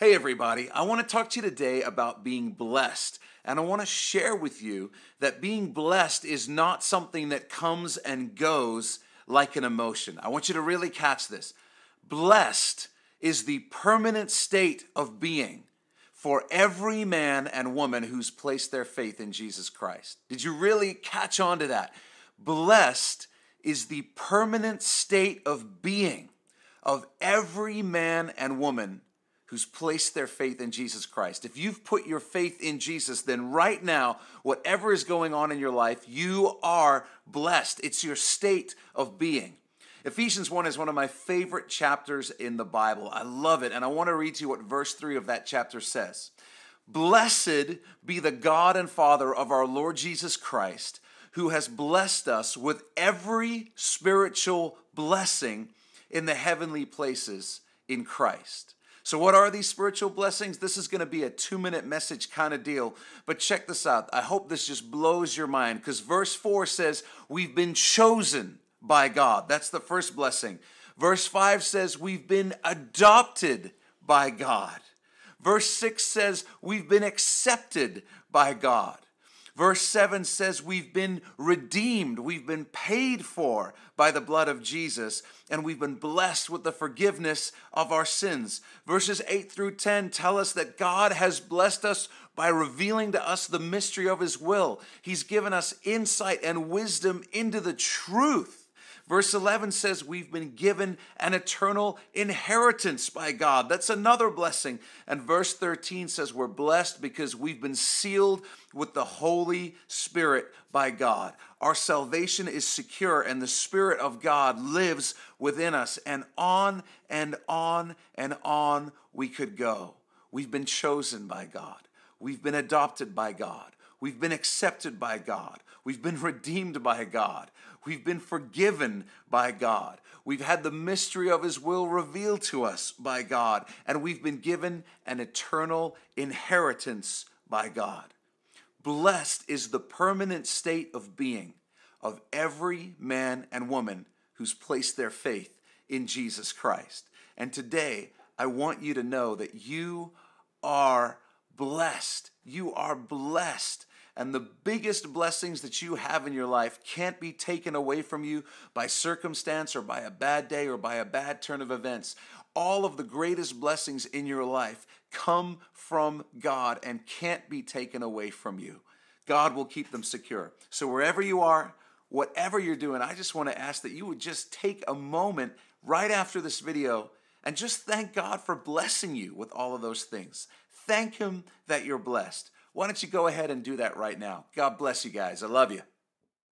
Hey, everybody, I want to talk to you today about being blessed. And I want to share with you that being blessed is not something that comes and goes like an emotion. I want you to really catch this. Blessed is the permanent state of being for every man and woman who's placed their faith in Jesus Christ. Did you really catch on to that? Blessed is the permanent state of being of every man and woman who's placed their faith in Jesus Christ. If you've put your faith in Jesus, then right now, whatever is going on in your life, you are blessed. It's your state of being. Ephesians 1 is one of my favorite chapters in the Bible. I love it, and I want to read to you what verse 3 of that chapter says. Blessed be the God and Father of our Lord Jesus Christ, who has blessed us with every spiritual blessing in the heavenly places in Christ. So, what are these spiritual blessings? This is going to be a two minute message kind of deal. But check this out. I hope this just blows your mind because verse 4 says, We've been chosen by God. That's the first blessing. Verse 5 says, We've been adopted by God. Verse 6 says, We've been accepted by God. Verse 7 says, We've been redeemed, we've been paid for by the blood of Jesus, and we've been blessed with the forgiveness of our sins. Verses 8 through 10 tell us that God has blessed us by revealing to us the mystery of His will. He's given us insight and wisdom into the truth Verse 11 says, We've been given an eternal inheritance by God. That's another blessing. And verse 13 says, We're blessed because we've been sealed with the Holy Spirit by God. Our salvation is secure, and the Spirit of God lives within us. And on and on and on we could go. We've been chosen by God, we've been adopted by God. We've been accepted by God. We've been redeemed by God. We've been forgiven by God. We've had the mystery of His will revealed to us by God. And we've been given an eternal inheritance by God. Blessed is the permanent state of being of every man and woman who's placed their faith in Jesus Christ. And today, I want you to know that you are blessed. You are blessed. And the biggest blessings that you have in your life can't be taken away from you by circumstance or by a bad day or by a bad turn of events. All of the greatest blessings in your life come from God and can't be taken away from you. God will keep them secure. So, wherever you are, whatever you're doing, I just want to ask that you would just take a moment right after this video and just thank God for blessing you with all of those things. Thank Him that you're blessed. Why don't you go ahead and do that right now? God bless you guys. I love you.